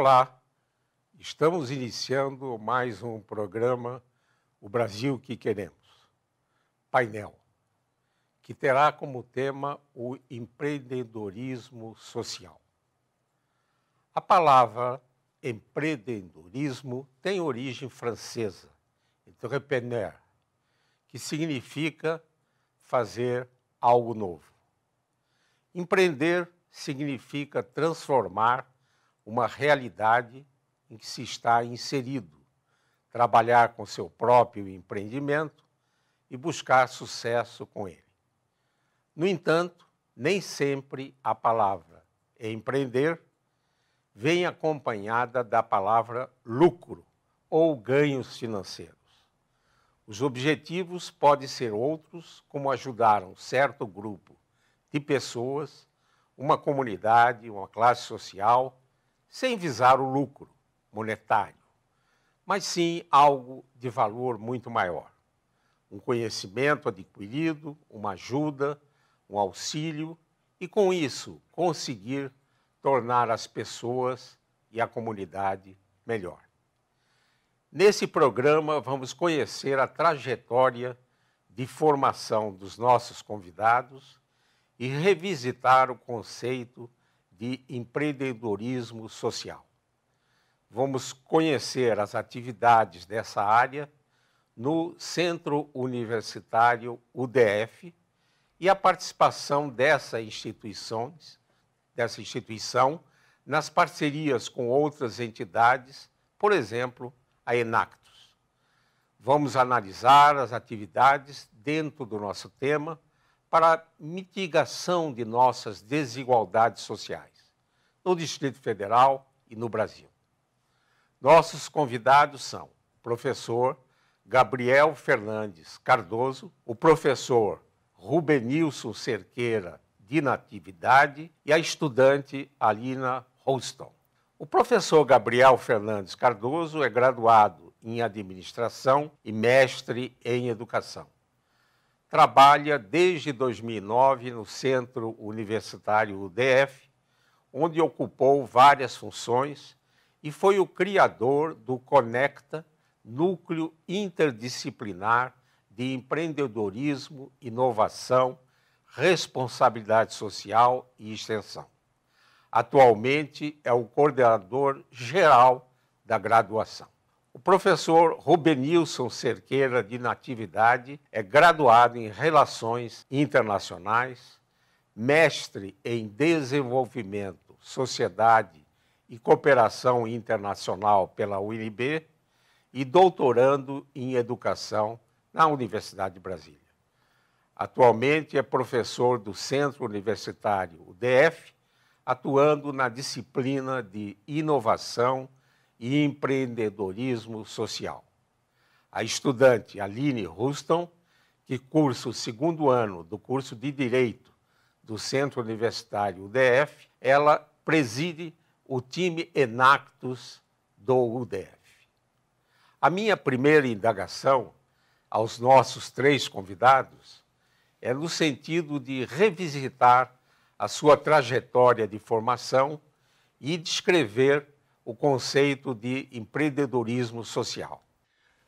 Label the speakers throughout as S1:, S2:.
S1: Olá, estamos iniciando mais um programa O Brasil que Queremos painel que terá como tema o empreendedorismo social. A palavra empreendedorismo tem origem francesa, entrepreneur, que significa fazer algo novo. Empreender significa transformar uma realidade em que se está inserido, trabalhar com seu próprio empreendimento e buscar sucesso com ele. No entanto, nem sempre a palavra empreender vem acompanhada da palavra lucro ou ganhos financeiros. Os objetivos podem ser outros, como ajudar um certo grupo de pessoas, uma comunidade, uma classe social sem visar o lucro monetário, mas sim algo de valor muito maior. Um conhecimento adquirido, uma ajuda, um auxílio e, com isso, conseguir tornar as pessoas e a comunidade melhor. Nesse programa, vamos conhecer a trajetória de formação dos nossos convidados e revisitar o conceito de empreendedorismo social. Vamos conhecer as atividades dessa área no Centro Universitário UDF e a participação dessa instituição, dessa instituição nas parcerias com outras entidades, por exemplo, a Enactus. Vamos analisar as atividades dentro do nosso tema para a mitigação de nossas desigualdades sociais, no Distrito Federal e no Brasil. Nossos convidados são o professor Gabriel Fernandes Cardoso, o professor Rubenilson Cerqueira de Natividade e a estudante Alina Holston. O professor Gabriel Fernandes Cardoso é graduado em administração e mestre em educação trabalha desde 2009 no Centro Universitário UDF, onde ocupou várias funções e foi o criador do Conecta, núcleo interdisciplinar de empreendedorismo, inovação, responsabilidade social e extensão. Atualmente é o coordenador geral da graduação. O professor Rubenilson Cerqueira de Natividade é graduado em Relações Internacionais, mestre em Desenvolvimento, Sociedade e Cooperação Internacional pela UNB e doutorando em Educação na Universidade de Brasília. Atualmente é professor do Centro Universitário UDF, atuando na disciplina de Inovação e empreendedorismo social. A estudante Aline Ruston, que cursa o segundo ano do curso de Direito do Centro Universitário UDF, ela preside o time Enactus do UDF. A minha primeira indagação aos nossos três convidados é no sentido de revisitar a sua trajetória de formação e descrever o conceito de empreendedorismo social.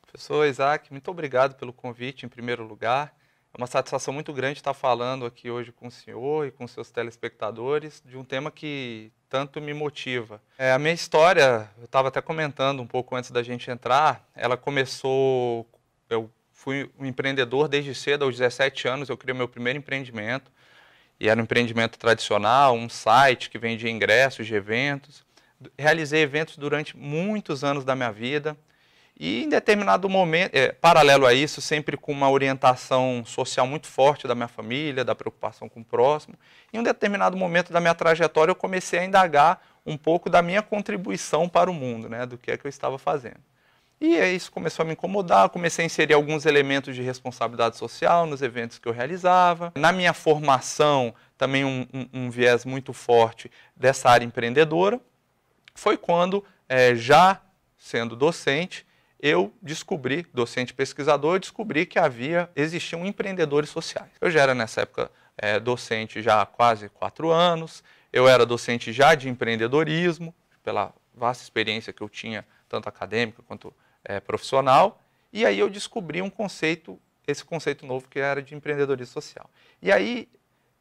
S2: Professor Isaac, muito obrigado pelo convite, em primeiro lugar. É uma satisfação muito grande estar falando aqui hoje com o senhor e com seus telespectadores de um tema que tanto me motiva. É, a minha história, eu estava até comentando um pouco antes da gente entrar, ela começou. Eu fui um empreendedor desde cedo, aos 17 anos, eu criei meu primeiro empreendimento. E era um empreendimento tradicional, um site que vendia ingressos de eventos realizei eventos durante muitos anos da minha vida. E em determinado momento, é, paralelo a isso, sempre com uma orientação social muito forte da minha família, da preocupação com o próximo, em um determinado momento da minha trajetória eu comecei a indagar um pouco da minha contribuição para o mundo, né, do que é que eu estava fazendo. E isso começou a me incomodar, comecei a inserir alguns elementos de responsabilidade social nos eventos que eu realizava. Na minha formação, também um, um, um viés muito forte dessa área empreendedora foi quando, é, já sendo docente, eu descobri, docente pesquisador, eu descobri que havia, existiam empreendedores sociais. Eu já era nessa época é, docente já há quase quatro anos, eu era docente já de empreendedorismo, pela vasta experiência que eu tinha, tanto acadêmica quanto é, profissional, e aí eu descobri um conceito, esse conceito novo que era de empreendedorismo social. E aí,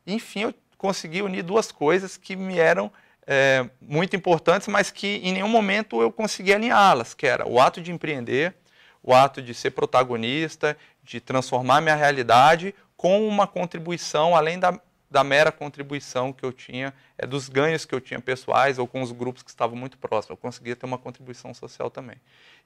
S2: enfim, eu consegui unir duas coisas que me eram é, muito importantes, mas que em nenhum momento eu consegui alinhá-las, que era o ato de empreender, o ato de ser protagonista, de transformar minha realidade com uma contribuição, além da, da mera contribuição que eu tinha, é, dos ganhos que eu tinha pessoais ou com os grupos que estavam muito próximos. Eu conseguia ter uma contribuição social também.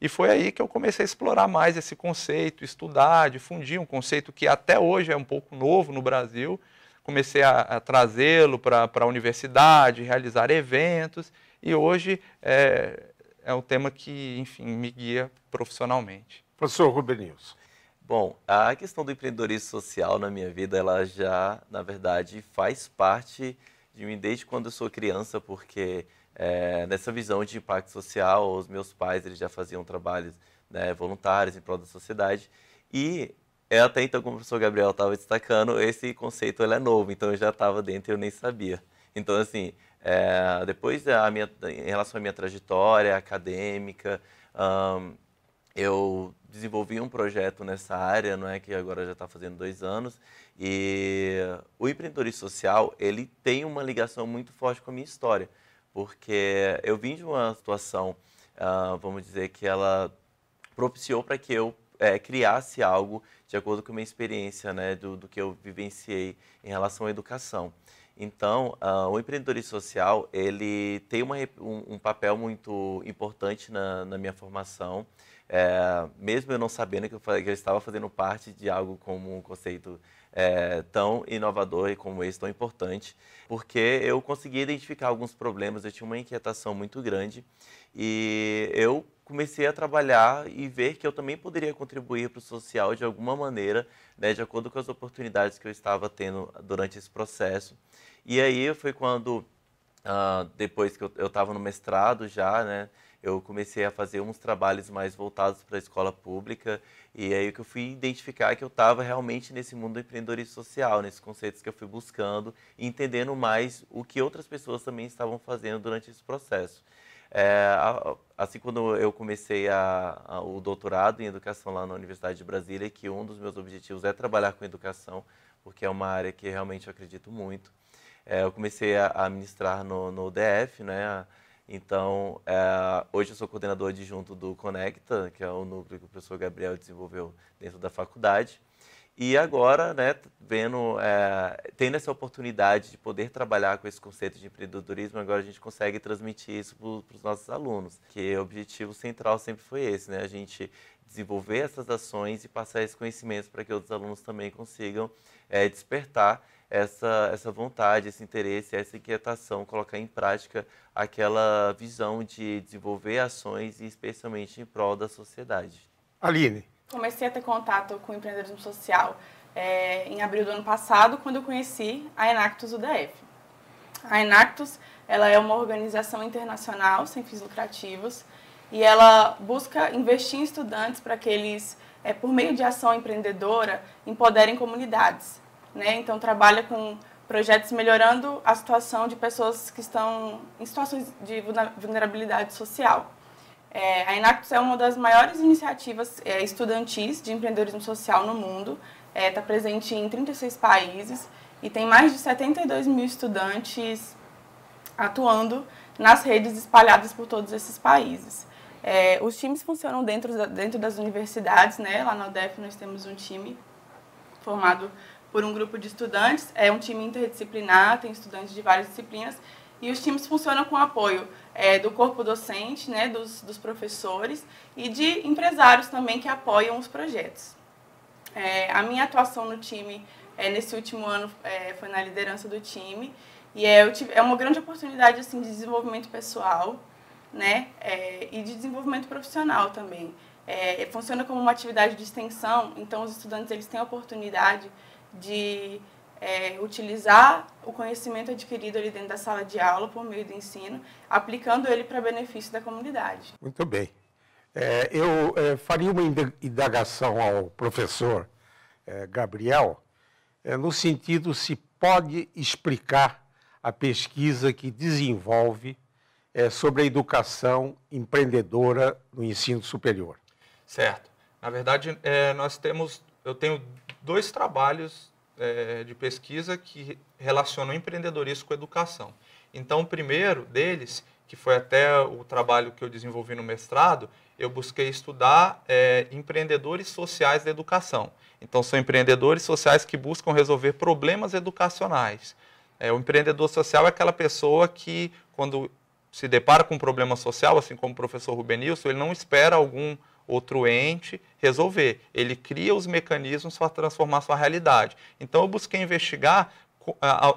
S2: E foi aí que eu comecei a explorar mais esse conceito, estudar, difundir um conceito que até hoje é um pouco novo no Brasil, comecei a, a trazê-lo para a universidade, realizar eventos, e hoje é, é um tema que, enfim, me guia profissionalmente. Professor Rubenilson.
S3: Bom, a questão do empreendedorismo social na minha vida, ela já, na verdade, faz parte de mim desde quando eu sou criança, porque é, nessa visão de impacto social, os meus pais eles já faziam trabalhos né, voluntários em prol da sociedade. E é até então, como o professor Gabriel estava destacando, esse conceito ele é novo, então eu já estava dentro e eu nem sabia. Então, assim, é, depois da minha, em relação à minha trajetória acadêmica, um, eu desenvolvi um projeto nessa área, não é que agora já está fazendo dois anos, e o empreendedorismo social ele tem uma ligação muito forte com a minha história, porque eu vim de uma situação, uh, vamos dizer que ela propiciou para que eu é, criasse algo de acordo com a minha experiência, né, do, do que eu vivenciei em relação à educação. Então, uh, o empreendedorismo social ele tem uma, um, um, papel muito importante na, na minha formação, é, mesmo eu não sabendo que eu, que eu, estava fazendo parte de algo como um conceito é, tão inovador e como esse tão importante, porque eu consegui identificar alguns problemas, eu tinha uma inquietação muito grande e eu comecei a trabalhar e ver que eu também poderia contribuir para o social de alguma maneira, né, de acordo com as oportunidades que eu estava tendo durante esse processo. E aí foi quando Uh, depois que eu estava no mestrado já, né, eu comecei a fazer uns trabalhos mais voltados para a escola pública e aí que eu fui identificar é que eu estava realmente nesse mundo do empreendedorismo social, nesses conceitos que eu fui buscando, entendendo mais o que outras pessoas também estavam fazendo durante esse processo. É, assim, quando eu comecei a, a, o doutorado em educação lá na Universidade de Brasília, que um dos meus objetivos é trabalhar com educação, porque é uma área que realmente eu acredito muito. É, eu comecei a, ministrar no, no DF, né? Então, é, hoje eu sou coordenador adjunto do Conecta, que é o núcleo que o professor Gabriel desenvolveu dentro da faculdade. E agora, né, vendo, é, tendo essa oportunidade de poder trabalhar com esse conceito de empreendedorismo, agora a gente consegue transmitir isso para os nossos alunos, que o objetivo central sempre foi esse, né, a gente desenvolver essas ações e passar esse conhecimento para que outros alunos também consigam é, despertar essa, essa vontade, esse interesse, essa inquietação, colocar em prática aquela visão de desenvolver ações e especialmente em prol da sociedade. Aline.
S4: Comecei a ter contato com o empreendedorismo social é, em abril do ano passado, quando eu conheci a Enactus UDF. A Enactus ela é uma organização internacional sem fins lucrativos e ela busca investir em estudantes para que eles, é, por meio de ação empreendedora, empoderem comunidades né? Então trabalha com projetos melhorando a situação de pessoas que estão em situações de vulnerabilidade social. É, a Inactus é uma das maiores iniciativas é, estudantis de empreendedorismo social no mundo, está é, tá presente em 36 países e tem mais de 72 mil estudantes atuando nas redes espalhadas por todos esses países. É, os times funcionam dentro, dentro das universidades, né? lá na UDEF nós temos um time formado por um grupo de estudantes. É um time interdisciplinar, tem estudantes de várias disciplinas. E os times funcionam com apoio é, do corpo docente, né, dos, dos professores e de empresários também que apoiam os projetos. É, a minha atuação no time é, nesse último ano é, foi na liderança do time e é, tive, é uma grande oportunidade assim de desenvolvimento pessoal, né, é, e de desenvolvimento profissional também. É, funciona como uma atividade de extensão, então os estudantes eles têm a oportunidade de é, utilizar o conhecimento adquirido ali dentro da sala de aula por meio do ensino, aplicando ele para benefício da comunidade.
S1: Muito bem. É, eu é, faria uma indagação ao professor é, Gabriel, é, no sentido se pode explicar a pesquisa que desenvolve é, sobre a educação empreendedora no ensino superior.
S2: Certo. Na verdade, nós temos eu tenho dois trabalhos é, de pesquisa que relacionam empreendedorismo com educação. Então, o primeiro deles, que foi até o trabalho que eu desenvolvi no mestrado, eu busquei estudar é, empreendedores sociais da educação. Então, são empreendedores sociais que buscam resolver problemas educacionais. É, o empreendedor social é aquela pessoa que, quando se depara com um problema social, assim como o professor Rubenilson, ele não espera algum outro ente resolver. Ele cria os mecanismos para transformar sua realidade. Então, eu busquei investigar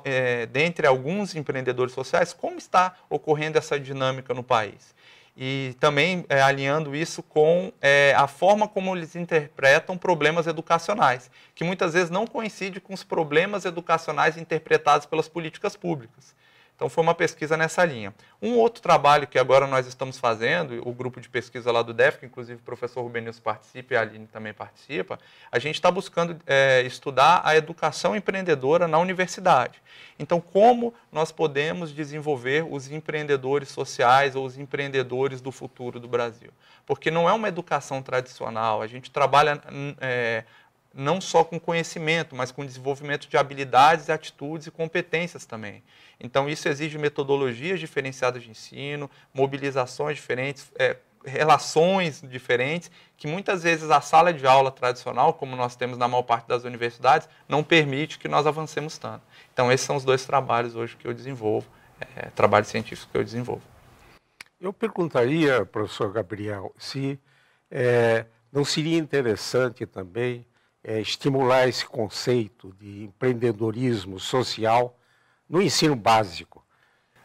S2: é, dentre alguns empreendedores sociais, como está ocorrendo essa dinâmica no país. E também é, alinhando isso com é, a forma como eles interpretam problemas educacionais, que muitas vezes não coincide com os problemas educacionais interpretados pelas políticas públicas. Então foi uma pesquisa nessa linha. Um outro trabalho que agora nós estamos fazendo, o grupo de pesquisa lá do DEF, que inclusive o professor Rubenilson participa e a Aline também participa, a gente está buscando é, estudar a educação empreendedora na universidade. Então, como nós podemos desenvolver os empreendedores sociais ou os empreendedores do futuro do Brasil? Porque não é uma educação tradicional, a gente trabalha hum, é, não só com conhecimento, mas com desenvolvimento de habilidades, atitudes e competências também. Então, isso exige metodologias diferenciadas de ensino, mobilizações diferentes, é, relações diferentes, que muitas vezes a sala de aula tradicional, como nós temos na maior parte das universidades, não permite que nós avancemos tanto. Então, esses são os dois trabalhos hoje que eu desenvolvo, é, trabalhos científicos que eu desenvolvo.
S1: Eu perguntaria, professor Gabriel, se é, não seria interessante também é, estimular esse conceito de empreendedorismo social no ensino básico?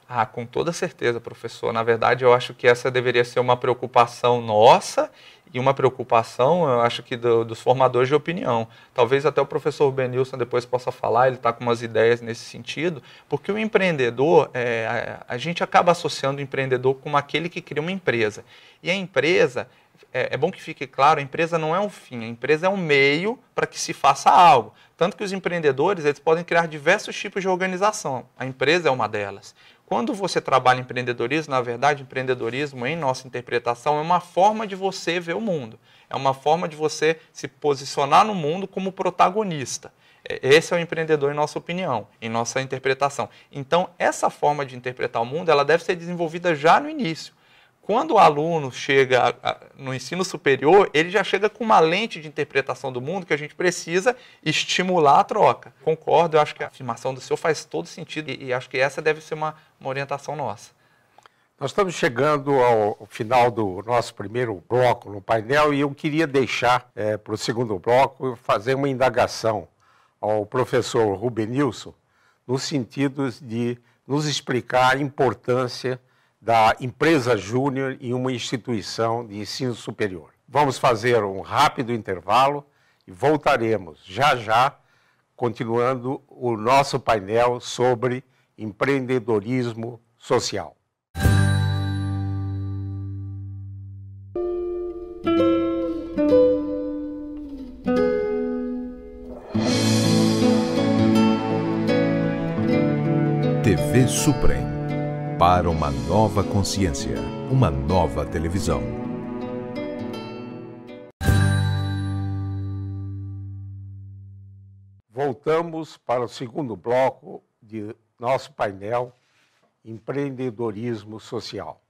S1: Ah, com toda
S2: certeza, professor. Na verdade, eu acho que essa deveria ser uma preocupação nossa e uma preocupação, eu acho que do, dos formadores de opinião. Talvez até o professor Benilson depois possa falar, ele está com umas ideias nesse sentido, porque o empreendedor, é, a, a gente acaba associando o empreendedor com aquele que cria uma empresa. E a empresa, é, é, bom que fique claro, a empresa não é um fim, a empresa é um meio para que se faça algo. Tanto que os empreendedores, eles podem criar diversos tipos de organização. A empresa é uma delas. Quando você trabalha empreendedorismo, na verdade, empreendedorismo, em nossa interpretação, é uma forma de você ver o mundo. É uma forma de você se posicionar no mundo como protagonista. É, esse é o empreendedor em nossa opinião, em nossa interpretação. Então, essa forma de interpretar o mundo, ela deve ser desenvolvida já no início quando o aluno chega no ensino superior, ele já chega com uma lente de interpretação do mundo que a gente precisa estimular a troca. Concordo, eu acho que a afirmação do senhor faz todo sentido e, acho que essa deve ser uma, uma orientação nossa.
S1: Nós estamos chegando ao final do nosso primeiro bloco no painel e eu queria deixar é, para o segundo bloco fazer uma indagação ao professor Rubenilson no sentido de nos explicar a importância da empresa júnior em uma instituição de ensino superior. Vamos fazer um rápido intervalo e voltaremos já já, continuando o nosso painel sobre empreendedorismo social. TV Supremo para uma nova consciência, uma nova televisão. Voltamos para o segundo bloco de nosso painel Empreendedorismo Social.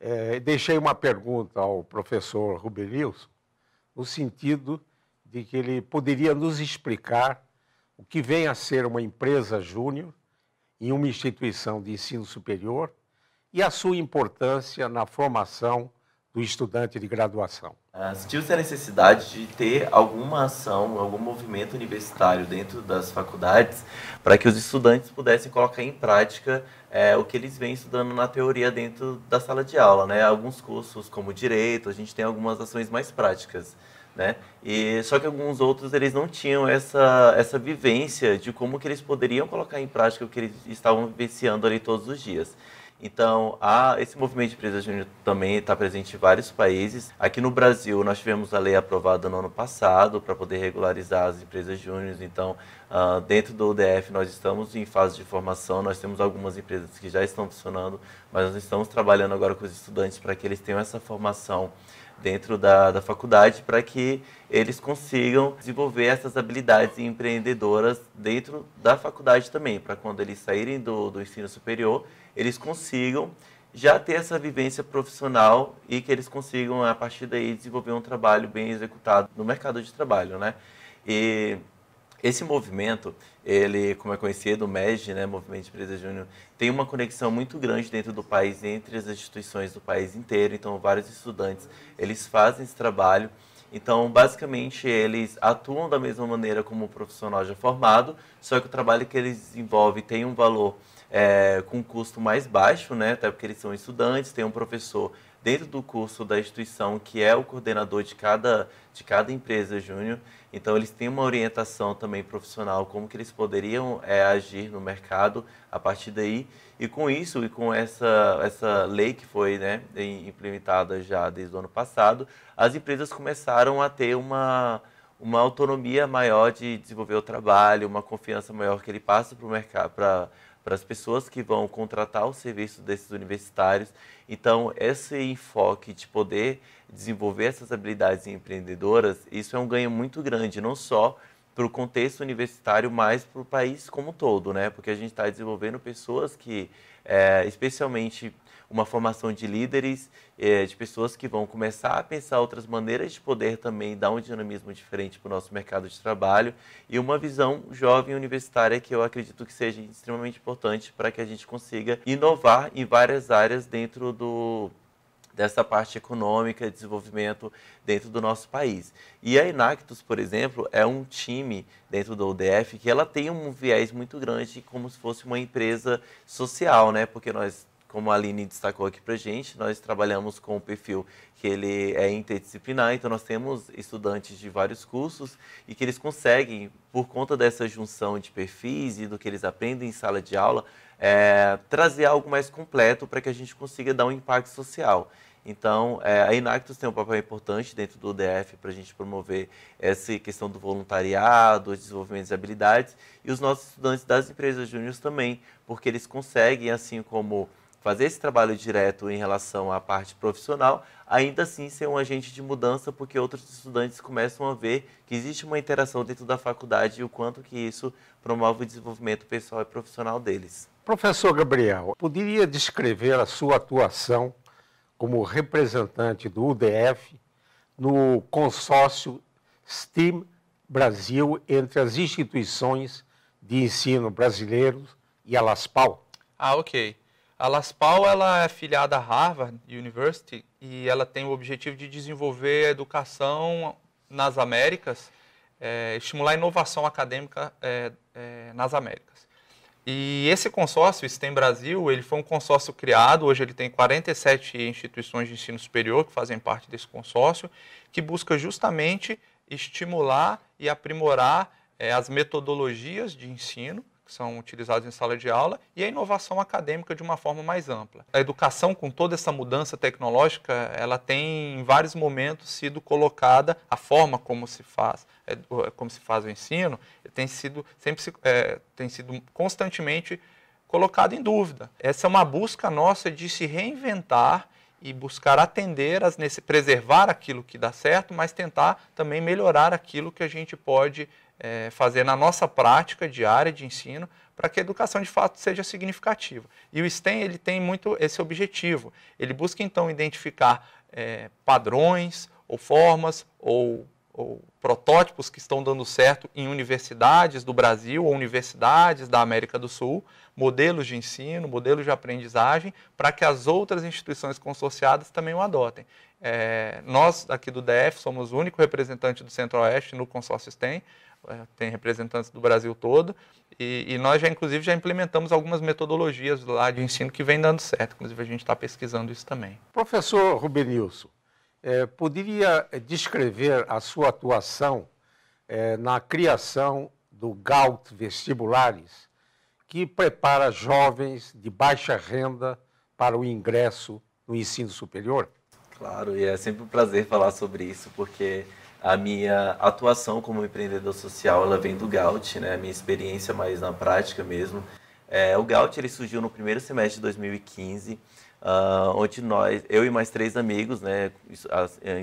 S1: É, deixei uma pergunta ao professor Ruberilson, no sentido de que ele poderia nos explicar o que vem a ser uma empresa júnior em uma instituição de ensino superior e a sua importância na formação do estudante de
S3: graduação. Ah, sentiu-se a necessidade de ter alguma ação, algum movimento universitário dentro das faculdades para que os estudantes pudessem colocar em prática é, o que eles vêm estudando na teoria dentro da sala de aula. Né? Alguns cursos, como Direito, a gente tem algumas ações mais práticas né? E só que alguns outros eles não tinham essa essa vivência de como que eles poderiam colocar em prática o que eles estavam vivenciando ali todos os dias. Então, há, esse movimento de empresas júnior também está presente em vários países. Aqui no Brasil, nós tivemos a lei aprovada no ano passado para poder regularizar as empresas júnior. Então, Uh, dentro do UDF nós estamos em fase de formação, nós temos algumas empresas que já estão funcionando, mas nós estamos trabalhando agora com os estudantes para que eles tenham essa formação dentro da, da faculdade, para que eles consigam desenvolver essas habilidades empreendedoras dentro da faculdade também, para quando eles saírem do, do ensino superior, eles consigam já ter essa vivência profissional e que eles consigam, a partir daí, desenvolver um trabalho bem executado no mercado de trabalho, né? E esse movimento, ele, como é conhecido, o MEG, né, Movimento de Empresa Júnior, tem uma conexão muito grande dentro do país, entre as instituições do país inteiro. Então, vários estudantes, eles fazem esse trabalho. Então, basicamente, eles atuam da mesma maneira como um profissional já formado, só que o trabalho que eles desenvolvem tem um valor é, com custo mais baixo, né? Até porque eles são estudantes, tem um professor dentro do curso da instituição, que é o coordenador de cada, de cada empresa júnior. Então, eles têm uma orientação também profissional, como que eles poderiam é, agir no mercado a partir daí. E com isso, e com essa, essa lei que foi né, implementada já desde o ano passado, as empresas começaram a ter uma, uma autonomia maior de desenvolver o trabalho, uma confiança maior que ele passa para o mercado, para para as pessoas que vão contratar o serviço desses universitários. Então, esse enfoque de poder desenvolver essas habilidades empreendedoras, isso é um ganho muito grande, não só para o contexto universitário, mas para o país como um todo, né? Porque a gente está desenvolvendo pessoas que, é, especialmente uma formação de líderes, é, de pessoas que vão começar a pensar outras maneiras de poder também dar um dinamismo diferente para o nosso mercado de trabalho e uma visão jovem universitária que eu acredito que seja extremamente importante para que a gente consiga inovar em várias áreas dentro do dessa parte econômica, desenvolvimento dentro do nosso país. E a Inactus, por exemplo, é um time dentro do UDF que ela tem um viés muito grande como se fosse uma empresa social, né? Porque nós como a Aline destacou aqui para gente, nós trabalhamos com o perfil que ele é interdisciplinar, então nós temos estudantes de vários cursos e que eles conseguem, por conta dessa junção de perfis e do que eles aprendem em sala de aula, é, trazer algo mais completo para que a gente consiga dar um impacto social. Então, é, a Inactus tem um papel importante dentro do DF para a gente promover essa questão do voluntariado, desenvolvimento de habilidades, e os nossos estudantes das empresas júnior também, porque eles conseguem, assim como fazer esse trabalho direto em relação à parte profissional, ainda assim ser um agente de mudança, porque outros estudantes começam a ver que existe uma interação dentro da faculdade e o quanto que isso promove o desenvolvimento pessoal e profissional deles.
S1: Professor Gabriel, poderia descrever a sua atuação como representante do UDF no consórcio STEAM Brasil entre as instituições de ensino brasileiros e a LASPAL?
S2: Ah, ok. A LASPAL ela é afiliada à Harvard University e ela tem o objetivo de desenvolver a educação nas Américas, é, estimular a inovação acadêmica é, é, nas Américas. E esse consórcio, STEM Brasil, ele foi um consórcio criado, hoje ele tem 47 instituições de ensino superior que fazem parte desse consórcio, que busca justamente estimular e aprimorar é, as metodologias de ensino, que são utilizados em sala de aula, e a inovação acadêmica de uma forma mais ampla. A educação, com toda essa mudança tecnológica, ela tem em vários momentos sido colocada, a forma como se faz, é, como se faz o ensino, tem sido, sempre é, tem sido constantemente colocada em dúvida. Essa é uma busca nossa de se reinventar e buscar atender, as preservar aquilo que dá certo, mas tentar também melhorar aquilo que a gente pode é, fazer na nossa prática diária de ensino para que a educação de fato seja significativa. E o STEM ele tem muito esse objetivo. Ele busca então identificar é, padrões ou formas ou ou protótipos que estão dando certo em universidades do Brasil ou universidades da América do Sul, modelos de ensino, modelos de aprendizagem, para que as outras instituições consorciadas também o adotem. É, nós, aqui do DF, somos o único representante do Centro-Oeste no consórcio STEM, é, tem representantes do Brasil todo, e, e, nós já, inclusive, já implementamos algumas metodologias lá de ensino que vem dando certo, inclusive a gente está pesquisando isso também.
S1: Professor Rubenilson, é, poderia descrever a sua atuação é, na criação do GAUT Vestibulares, que prepara jovens de baixa renda para o ingresso no ensino superior?
S3: Claro, e é sempre um prazer falar sobre isso, porque a minha atuação como empreendedor social ela vem do GAUT, né? A minha experiência mais na prática mesmo. É, o GAUT ele surgiu no primeiro semestre de 2015 Uh, onde nós, eu e mais três amigos, né,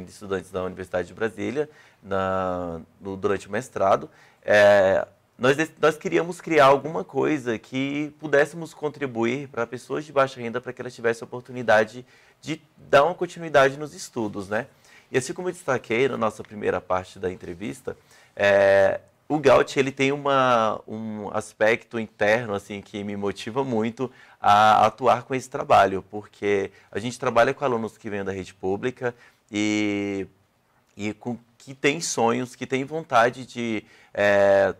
S3: estudantes da Universidade de Brasília, na, no, durante o mestrado, é, nós, nós queríamos criar alguma coisa que pudéssemos contribuir para pessoas de baixa renda para que elas tivessem a oportunidade de dar uma continuidade nos estudos, né? E assim como eu destaquei na nossa primeira parte da entrevista, é, o Gaut ele tem uma, um aspecto interno assim que me motiva muito a atuar com esse trabalho, porque a gente trabalha com alunos que vêm da rede pública e, e com, que têm sonhos, que têm vontade de é,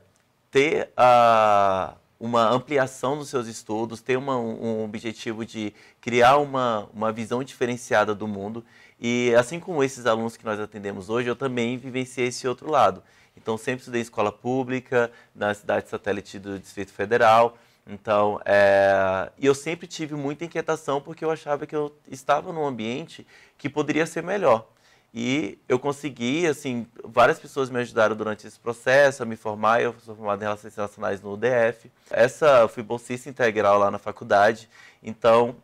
S3: ter a, uma ampliação nos seus estudos, ter uma, um objetivo de criar uma, uma visão diferenciada do mundo. E assim como esses alunos que nós atendemos hoje, eu também vivenciei esse outro lado. Então, sempre estudei escola pública, na cidade satélite do Distrito Federal, então, é... e eu sempre tive muita inquietação porque eu achava que eu estava num ambiente que poderia ser melhor. E eu consegui, assim, várias pessoas me ajudaram durante esse processo a me formar. Eu sou formado em Relações Internacionais no UDF. Essa, eu fui bolsista integral lá na faculdade. Então,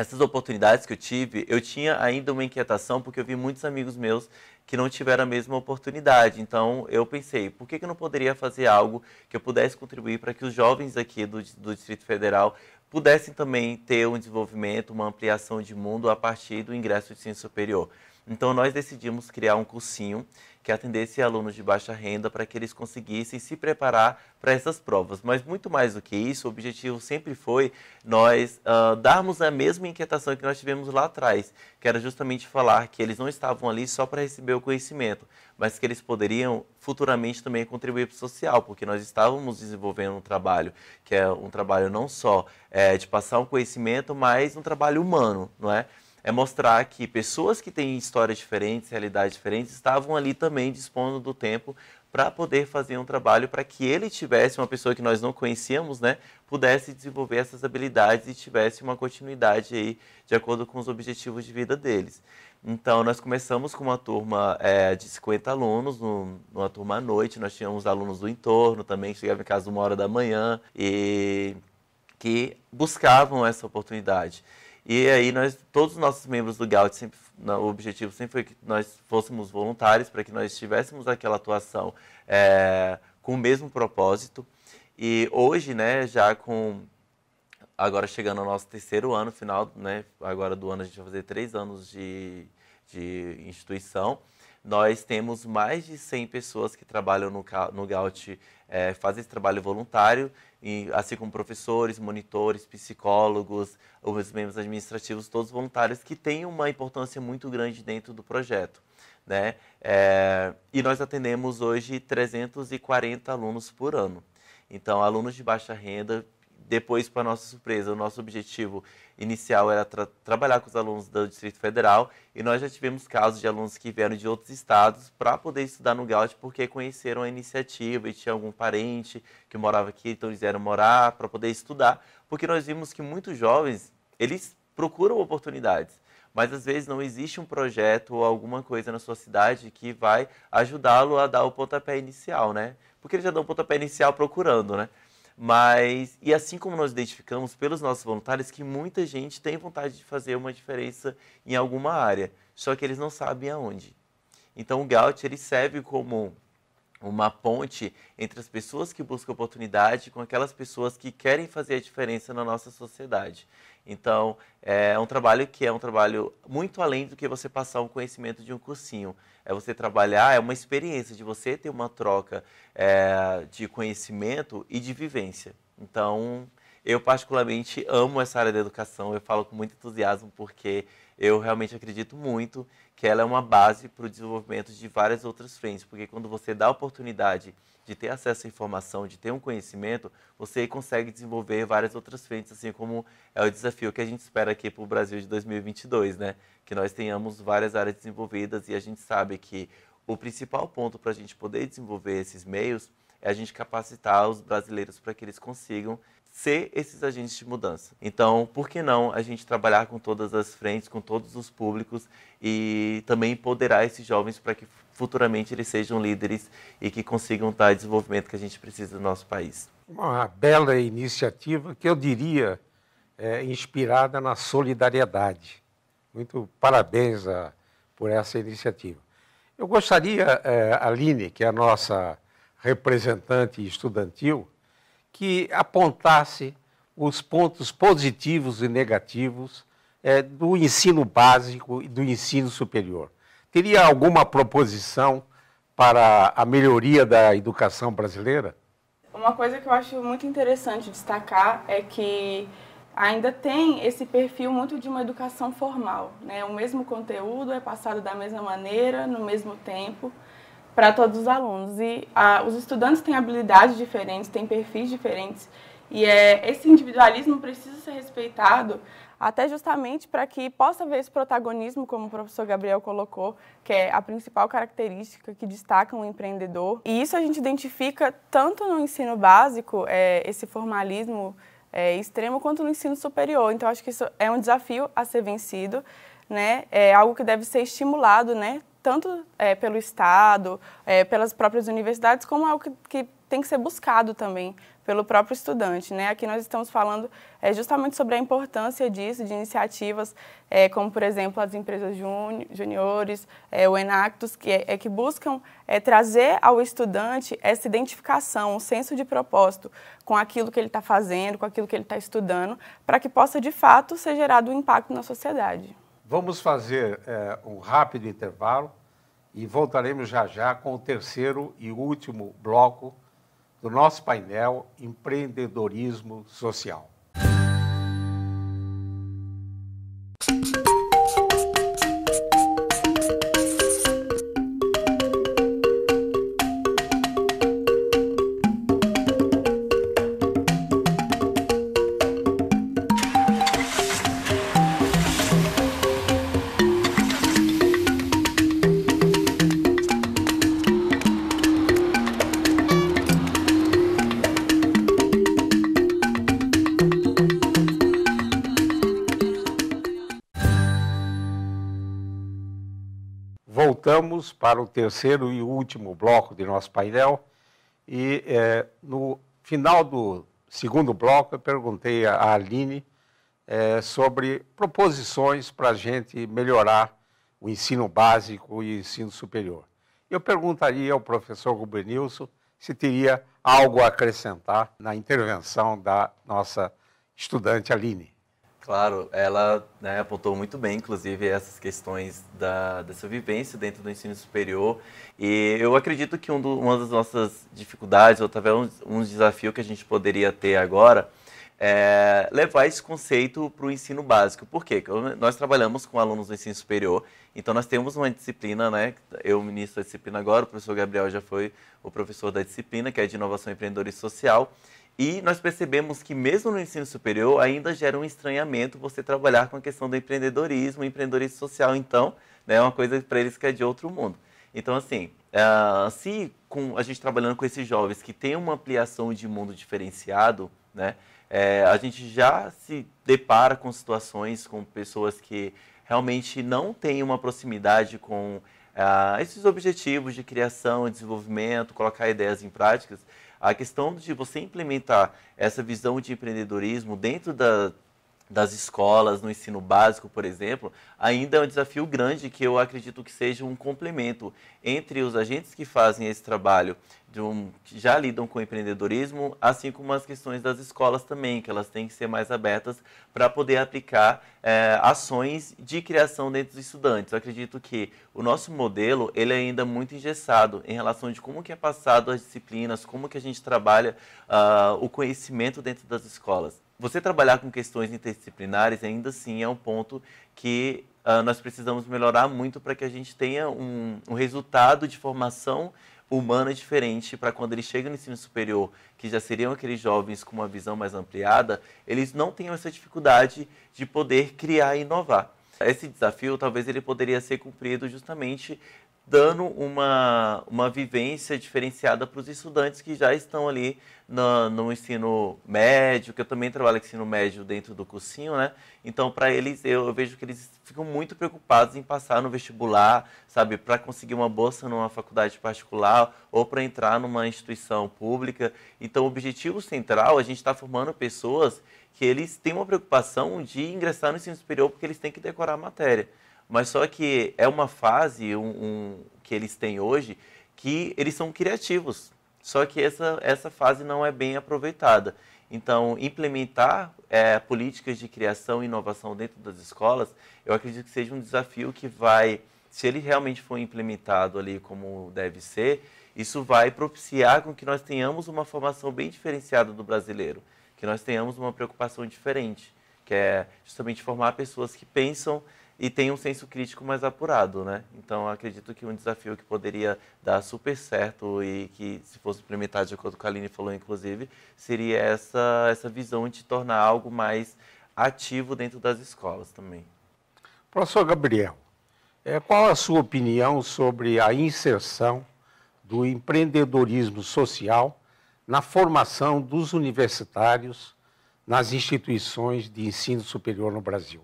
S3: essas oportunidades que eu tive, eu tinha ainda uma inquietação, porque eu vi muitos amigos meus que não tiveram a mesma oportunidade. Então, eu pensei, por que, que eu não poderia fazer algo que eu pudesse contribuir para que os jovens aqui do, do Distrito Federal pudessem também ter um desenvolvimento, uma ampliação de mundo a partir do ingresso de ensino superior. Então, nós decidimos criar um cursinho que atendesse alunos de baixa renda para que eles conseguissem se preparar para essas provas. Mas muito mais do que isso, o objetivo sempre foi nós uh, darmos a mesma inquietação que nós tivemos lá atrás, que era justamente falar que eles não estavam ali só para receber o conhecimento, mas que eles poderiam futuramente também contribuir para o social, porque nós estávamos desenvolvendo um trabalho que é um trabalho não só é, de passar um conhecimento, mas um trabalho humano, não é? é mostrar que pessoas que têm histórias diferentes, realidades diferentes, estavam ali também dispondo do tempo para poder fazer um trabalho para que ele tivesse uma pessoa que nós não conhecíamos, né, pudesse desenvolver essas habilidades e tivesse uma continuidade aí de acordo com os objetivos de vida deles. Então nós começamos com uma turma é, de 50 alunos, no, numa turma à noite, nós tínhamos alunos do entorno também, que chegavam em casa uma hora da manhã e que buscavam essa oportunidade. E aí nós, todos os nossos membros do GAUT, sempre, o objetivo sempre foi que nós fôssemos voluntários para que nós tivéssemos aquela atuação é, com o mesmo propósito. E hoje, né, já com agora chegando ao nosso terceiro ano final, né, agora do ano a gente vai fazer três anos de, de instituição. Nós temos mais de 100 pessoas que trabalham no, no Gaut, é, fazem esse trabalho voluntário, e, assim como professores, monitores, psicólogos, os membros administrativos, todos voluntários que têm uma importância muito grande dentro do projeto. Né? É, e nós atendemos hoje 340 alunos por ano. Então, alunos de baixa renda depois, para nossa surpresa, o nosso objetivo inicial era tra trabalhar com os alunos do Distrito Federal e nós já tivemos casos de alunos que vieram de outros estados para poder estudar no Gaut porque conheceram a iniciativa e tinha algum parente que morava aqui, então eles vieram morar para poder estudar, porque nós vimos que muitos jovens, eles procuram oportunidades, mas às vezes não existe um projeto ou alguma coisa na sua cidade que vai ajudá-lo a dar o pontapé inicial, né? Porque ele já dá o pontapé inicial procurando, né? Mas, e assim como nós identificamos pelos nossos voluntários que muita gente tem vontade de fazer uma diferença em alguma área, só que eles não sabem aonde. Então o Gaut ele serve como uma ponte entre as pessoas que buscam oportunidade com aquelas pessoas que querem fazer a diferença na nossa sociedade. Então, é um trabalho que é um trabalho muito além do que você passar um conhecimento de um cursinho. É você trabalhar, é uma experiência de você ter uma troca é, de conhecimento e de vivência. Então, eu particularmente amo essa área da educação, eu falo com muito entusiasmo porque eu realmente acredito muito que ela é uma base para o desenvolvimento de várias outras frentes, porque quando você dá a oportunidade de ter acesso à informação, de ter um conhecimento, você consegue desenvolver várias outras frentes, assim como é o desafio que a gente espera aqui para o Brasil de 2022, né? Que nós tenhamos várias áreas desenvolvidas e a gente sabe que o principal ponto para a gente poder desenvolver esses meios é a gente capacitar os brasileiros para que eles consigam ser esses agentes de mudança. Então, por que não a gente trabalhar com todas as frentes, com todos os públicos e também empoderar esses jovens para que futuramente eles sejam líderes e que consigam dar o desenvolvimento que a gente precisa no nosso país.
S1: Uma bela iniciativa que eu diria é, inspirada na solidariedade. Muito parabéns a, por essa iniciativa. Eu gostaria, é, Aline, que é a nossa representante estudantil, que apontasse os pontos positivos e negativos é, do ensino básico e do ensino superior. Teria alguma proposição para a melhoria da educação brasileira?
S4: Uma coisa que eu acho muito interessante destacar é que ainda tem esse perfil muito de uma educação formal. Né? O mesmo conteúdo é passado da mesma maneira, no mesmo tempo para todos os alunos. E a, os estudantes têm habilidades diferentes, têm perfis diferentes, e é, esse individualismo precisa ser respeitado até justamente para que possa haver esse protagonismo, como o professor Gabriel colocou, que é a principal característica que destaca um empreendedor. E isso a gente identifica tanto no ensino básico, é, esse formalismo é, extremo, quanto no ensino superior. Então, acho que isso é um desafio a ser vencido, né? é algo que deve ser estimulado né? tanto é, pelo Estado, é, pelas próprias universidades, como algo é que, que, tem que ser buscado também pelo próprio estudante. Né? Aqui nós estamos falando é, justamente sobre a importância disso, de iniciativas é, como, por exemplo, as empresas juni juniores, é, o Enactus, que, é, que buscam trazer ao estudante essa identificação, um senso de propósito com aquilo que ele está fazendo, com aquilo que ele está estudando, para que possa, de fato, ser gerado um impacto na sociedade.
S1: Vamos fazer é, um rápido intervalo e voltaremos já já com o terceiro e último bloco do nosso painel Empreendedorismo Social. vamos para o terceiro e último bloco de nosso painel. E é, no final do segundo bloco, eu perguntei à Aline é, sobre proposições para a gente melhorar o ensino básico e o ensino superior. Eu perguntaria ao professor Rubenilson se teria algo a acrescentar na intervenção da nossa estudante Aline.
S3: Claro, ela né, apontou muito bem, inclusive, essas questões da, dessa vivência dentro do ensino superior. E eu acredito que um do, uma das nossas dificuldades, ou talvez um, um desafio que a gente poderia ter agora, é, levar esse conceito para o ensino básico. Por quê? Nós trabalhamos com alunos do ensino superior, então nós temos uma disciplina, né? Eu ministro a disciplina agora, o professor Gabriel já foi o professor da disciplina, que é de inovação empreendedora e social. E nós percebemos que, mesmo no ensino superior, ainda gera um estranhamento você trabalhar com a questão do empreendedorismo, empreendedorismo social, então, né, é uma coisa para eles que é de outro mundo. Então, assim, uh, se com a gente trabalhando com esses jovens que tem uma ampliação de mundo diferenciado, né, é, a gente já se depara com situações, com pessoas que realmente não têm uma proximidade com uh, esses objetivos de criação, desenvolvimento, colocar ideias em práticas. A questão de você implementar essa visão de empreendedorismo dentro da, das escolas, no ensino básico, por exemplo, ainda é um desafio grande que eu acredito que seja um complemento entre os agentes que fazem esse trabalho um, que já lidam com empreendedorismo, assim como as questões das escolas também, que elas têm que ser mais abertas para poder aplicar é, ações de criação dentro dos estudantes. Eu acredito que o nosso modelo ele é ainda muito engessado em relação de como que é passado as disciplinas, como que a gente trabalha uh, o conhecimento dentro das escolas. Você trabalhar com questões interdisciplinares ainda assim é um ponto que uh, nós precisamos melhorar muito para que a gente tenha um, um resultado de formação humana é diferente para quando eles chegam no ensino superior, que já seriam aqueles jovens com uma visão mais ampliada, eles não tenham essa dificuldade de poder criar e inovar. Esse desafio talvez ele poderia ser cumprido justamente dando uma, uma vivência diferenciada para os estudantes que já estão ali no, no, ensino médio, que eu também trabalho com ensino médio dentro do cursinho, né? Então, para eles, eu, eu, vejo que eles ficam muito preocupados em passar no vestibular, sabe? Para conseguir uma bolsa numa faculdade particular ou para entrar numa instituição pública. Então, o objetivo central, a gente está formando pessoas que eles têm uma preocupação de ingressar no ensino superior porque eles têm que decorar a matéria. Mas só que é uma fase um, um, que eles têm hoje que eles são criativos. Só que essa, essa fase não é bem aproveitada. Então, implementar é, políticas de criação e inovação dentro das escolas, eu acredito que seja um desafio que vai, se ele realmente for implementado ali como deve ser, isso vai propiciar com que nós tenhamos uma formação bem diferenciada do brasileiro, que nós tenhamos uma preocupação diferente, que é justamente formar pessoas que pensam e tem um senso crítico mais apurado, né? Então acredito que um desafio que poderia dar super certo e que se fosse implementado de acordo com a Aline falou inclusive, seria essa essa visão de tornar algo mais ativo dentro das escolas também.
S1: Professor Gabriel, é, qual a sua opinião sobre a inserção do empreendedorismo social na formação dos universitários nas instituições de ensino superior no Brasil?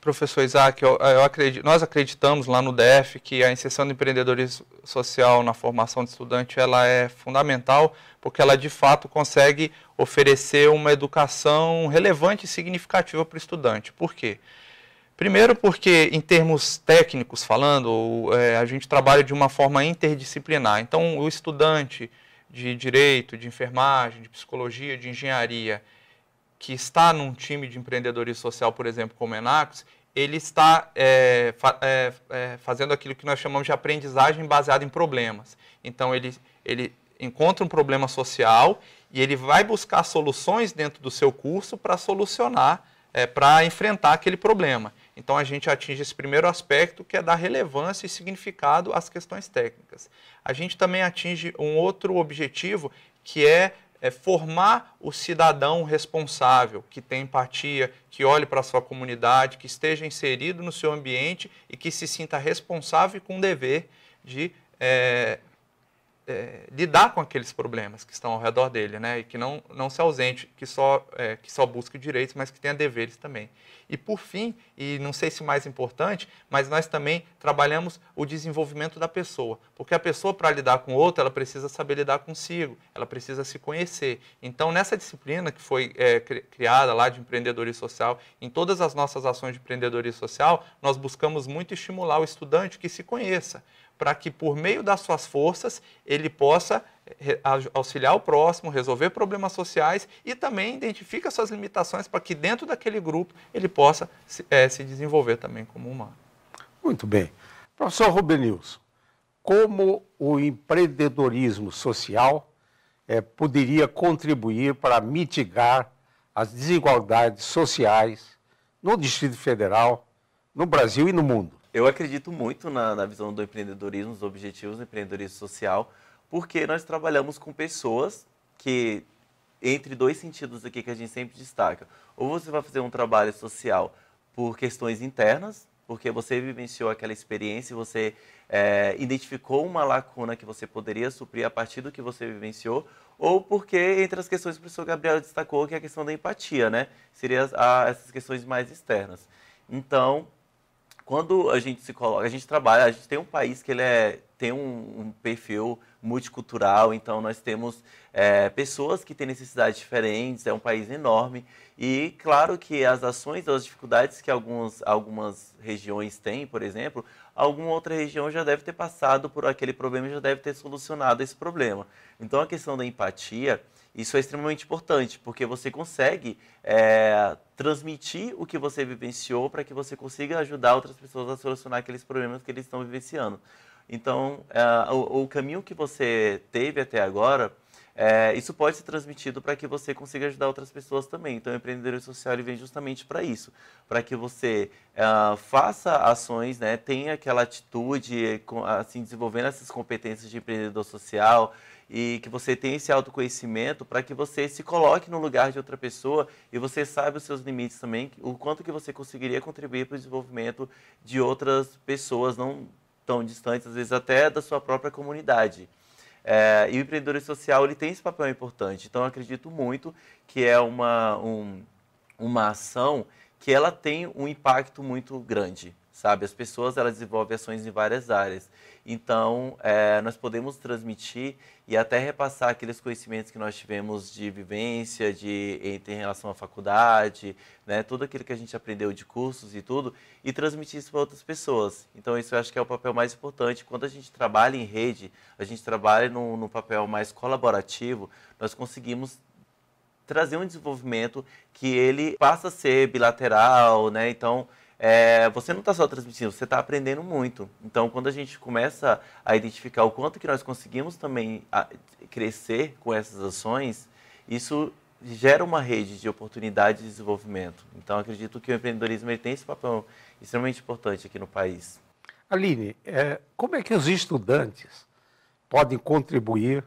S2: professor Isaac, eu, eu acredito, nós acreditamos lá no DEF que a inserção do empreendedorismo social na formação de estudante ela é fundamental, porque ela de fato consegue oferecer uma educação relevante e significativa para o estudante. Por quê? Primeiro, porque, em termos técnicos falando, é, a gente trabalha de uma forma interdisciplinar. Então, o estudante de direito, de enfermagem, de psicologia, de engenharia, que está num time de empreendedorismo social, por exemplo, como o é Enax, ele está é, fa é, é, fazendo aquilo que nós chamamos de aprendizagem baseada em problemas. Então, ele, ele encontra um problema social e ele vai buscar soluções dentro do seu curso para solucionar, é, para enfrentar aquele problema. Então, a gente atinge esse primeiro aspecto, que é dar relevância e significado às questões técnicas. A gente também atinge um outro objetivo, que é é formar o cidadão responsável, que tem empatia, que olhe para a sua comunidade, que esteja inserido no seu ambiente e que se sinta responsável e com o dever de é, é, lidar com aqueles problemas que estão ao redor dele, né? E que não, não se ausente, que só, é, que só busque direitos, mas que tenha deveres também. E por fim, e não sei se mais importante, mas nós também trabalhamos o desenvolvimento da pessoa, porque a pessoa para lidar com o outro, ela precisa saber lidar consigo, ela precisa se conhecer. Então, nessa disciplina que foi é, criada lá de empreendedorismo social, em todas as nossas ações de empreendedorismo social, nós buscamos muito estimular o estudante que se conheça, para que, por meio das suas forças, ele possa eh, auxiliar o próximo, resolver problemas sociais e também identifica suas limitações para que, dentro daquele grupo, ele possa é, se desenvolver também como humano.
S1: Muito bem. Professor Rubenilson, como o empreendedorismo social é, poderia contribuir para mitigar as desigualdades sociais no Distrito Federal, no Brasil e no mundo?
S3: Eu acredito muito na, na visão do empreendedorismo, nos objetivos do empreendedorismo social, porque nós trabalhamos com pessoas que, entre dois sentidos aqui que a gente sempre destaca, ou você vai fazer um trabalho social por questões internas, porque você vivenciou aquela experiência e você é, identificou uma lacuna que você poderia suprir a partir do que você vivenciou, ou porque, entre as questões que o professor Gabriel destacou, que é a questão da empatia, né? Seriam essas questões mais externas. Então, quando a gente se coloca, a gente trabalha, a gente tem um país que ele é, tem um, um perfil multicultural, então nós temos é, pessoas que têm necessidades diferentes, é um país enorme e claro que as ações, as dificuldades que alguns, algumas regiões têm, por exemplo, alguma outra região já deve ter passado por aquele problema, já deve ter solucionado esse problema. Então a questão da empatia, isso é extremamente importante, porque você consegue é, transmitir o que você vivenciou para que você consiga ajudar outras pessoas a solucionar aqueles problemas que eles estão vivenciando. Então, é, o, o caminho que você teve até agora é, isso pode ser transmitido para que você consiga ajudar outras pessoas também. Então, o empreendedorismo social vem justamente para isso, para que você uh, faça ações, né, tenha aquela atitude, eh, assim, desenvolvendo essas competências de empreendedor social e que você tenha esse autoconhecimento para que você se coloque no lugar de outra pessoa e você saiba os seus limites também, o quanto que você conseguiria contribuir para o desenvolvimento de outras pessoas não tão distantes, às vezes até da sua própria comunidade. É, e o empreendedorismo social ele tem esse papel importante. Então, eu acredito muito que é uma, um, uma ação que ela tem um impacto muito grande sabe? As pessoas elas desenvolvem ações em várias áreas. Então, é, nós podemos transmitir e até repassar aqueles conhecimentos que nós tivemos de vivência, de em, em relação à faculdade, né? Tudo aquilo que a gente aprendeu de cursos e tudo e transmitir isso para outras pessoas. Então, isso eu acho que é o papel mais importante. Quando a gente trabalha em rede, a gente trabalha num, no papel mais colaborativo, nós conseguimos trazer um desenvolvimento que ele passa a ser bilateral, né? Então, é, você não está só transmitindo, você está aprendendo muito. Então, quando a gente começa a identificar o quanto que nós conseguimos também crescer com essas ações, isso gera uma rede de oportunidades de desenvolvimento. Então, acredito que o empreendedorismo tem esse papel extremamente importante aqui no país. Aline,
S1: é, como é que os estudantes podem contribuir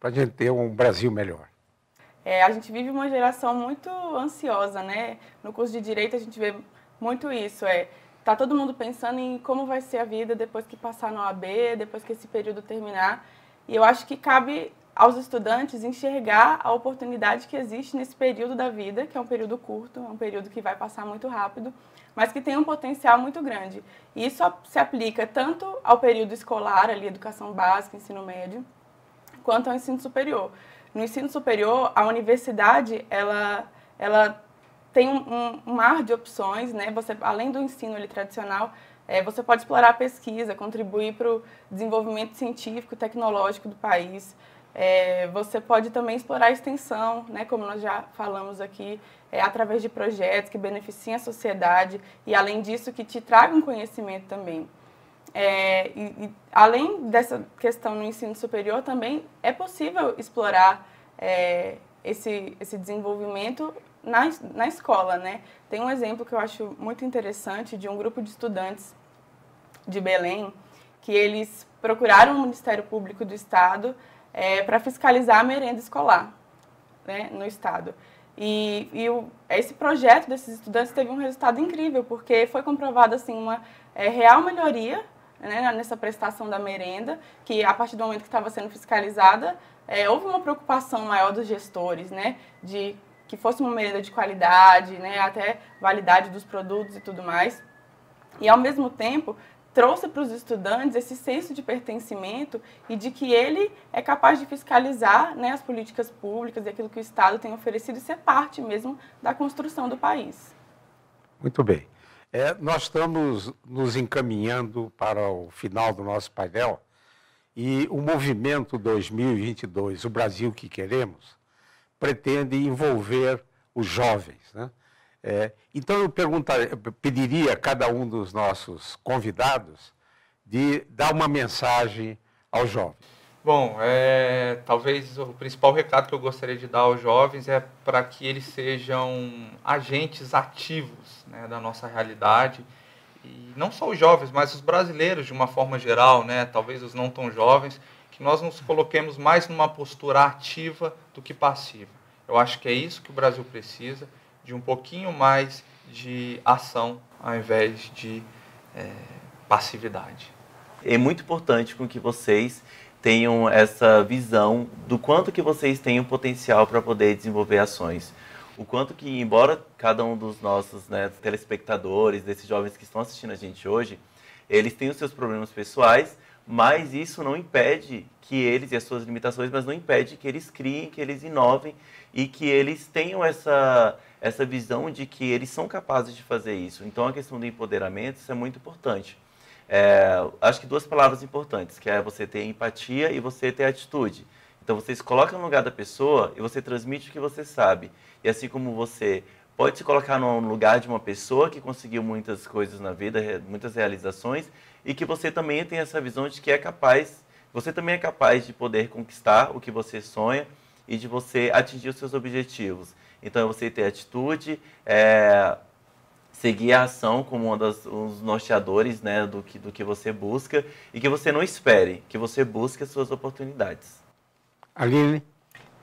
S1: para a gente ter um Brasil melhor?
S4: É, a gente vive uma geração muito ansiosa, né? No curso de Direito, a gente vê muito isso, é. Tá todo mundo pensando em como vai ser a vida depois que passar no AB depois que esse período terminar. E eu acho que cabe aos estudantes enxergar a oportunidade que existe nesse período da vida, que é um período curto, é um período que vai passar muito rápido, mas que tem um potencial muito grande. E isso se aplica tanto ao período escolar, ali, educação básica, ensino médio, quanto ao ensino superior. No ensino superior, a universidade, ela, ela tem um, um, mar de opções, né? Você, além do ensino ali, tradicional, é, você pode explorar a pesquisa, contribuir para o desenvolvimento científico e tecnológico do país. É, você pode também explorar a extensão, né, como nós já falamos aqui, é, através de projetos que beneficiem a sociedade e, além disso, que te tragam conhecimento também. É, e, e, além dessa questão no ensino superior, também é possível explorar é, esse, esse desenvolvimento na, na escola, né? Tem um exemplo que eu acho muito interessante de um grupo de estudantes de Belém que eles procuraram o Ministério Público do Estado é, para fiscalizar a merenda escolar né, no Estado. E, e o, esse projeto desses estudantes teve um resultado incrível, porque foi comprovada assim, uma é, real melhoria né, nessa prestação da merenda, que a partir do momento que estava sendo fiscalizada, é, houve uma preocupação maior dos gestores, né, de que fosse uma medida de qualidade, né, até validade dos produtos e tudo mais. E ao mesmo tempo, trouxe para os estudantes esse senso de pertencimento e de que ele é capaz de fiscalizar né, as políticas públicas e aquilo que o Estado tem oferecido e ser parte mesmo da construção do país.
S1: Muito bem. É, nós estamos nos encaminhando para o final do nosso painel e o Movimento 2022, o Brasil que Queremos, pretende envolver os jovens. Né? É, então eu, eu pediria a cada um dos nossos convidados de dar uma mensagem aos jovens.
S2: Bom, é, talvez o principal recado que eu gostaria de dar aos jovens é para que eles sejam agentes ativos né, da nossa realidade. E não só os jovens, mas os brasileiros de uma forma geral, né, talvez os não tão jovens que nós nos coloquemos mais numa postura ativa do que passiva. Eu acho que é isso que o Brasil precisa, de um pouquinho mais de ação ao invés de é, passividade.
S3: É muito importante com que vocês tenham essa visão do quanto que vocês têm o potencial para poder desenvolver ações. O quanto que, embora cada um dos nossos né, telespectadores, desses jovens que estão assistindo a gente hoje, eles têm os seus problemas pessoais, mas isso não impede que eles, e as suas limitações, mas não impede que eles criem, que eles inovem e que eles tenham essa, essa visão de que eles são capazes de fazer isso. Então, a questão do empoderamento, isso é muito importante. É, acho que duas palavras importantes, que é você ter empatia e você ter atitude. Então, você se coloca no lugar da pessoa e você transmite o que você sabe. E assim como você pode se colocar no lugar de uma pessoa que conseguiu muitas coisas na vida, muitas realizações, e que você também tenha essa visão de que é capaz, você também é capaz de poder conquistar o que você sonha e de você atingir os seus objetivos. Então, é você ter atitude, é, seguir a ação como um dos norteadores né, do, que, do que você busca e que você não espere, que você busque as suas oportunidades. Aline?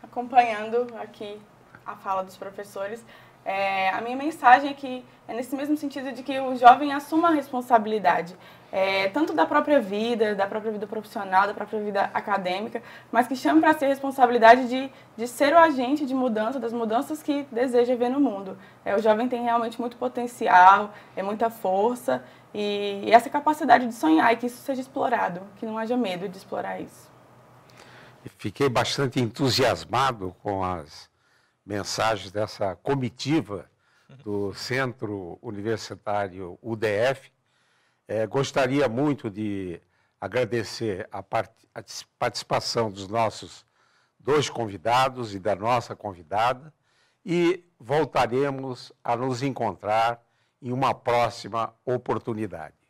S4: Acompanhando aqui a fala dos professores, é, a minha mensagem é que é nesse mesmo sentido de que o jovem assuma a responsabilidade, é, tanto da própria vida, da própria vida profissional, da própria vida acadêmica, mas que chame para si a responsabilidade de, de ser o agente de mudança, das mudanças que deseja ver no mundo. É, o jovem tem realmente muito potencial, é muita força e, e essa capacidade de sonhar e que isso seja explorado, que não haja medo de explorar isso.
S1: Fiquei bastante entusiasmado com as mensagens dessa comitiva do Centro Universitário UDF. É, gostaria muito de agradecer a, part a participação dos nossos dois convidados e da nossa convidada e voltaremos a nos encontrar em uma próxima oportunidade.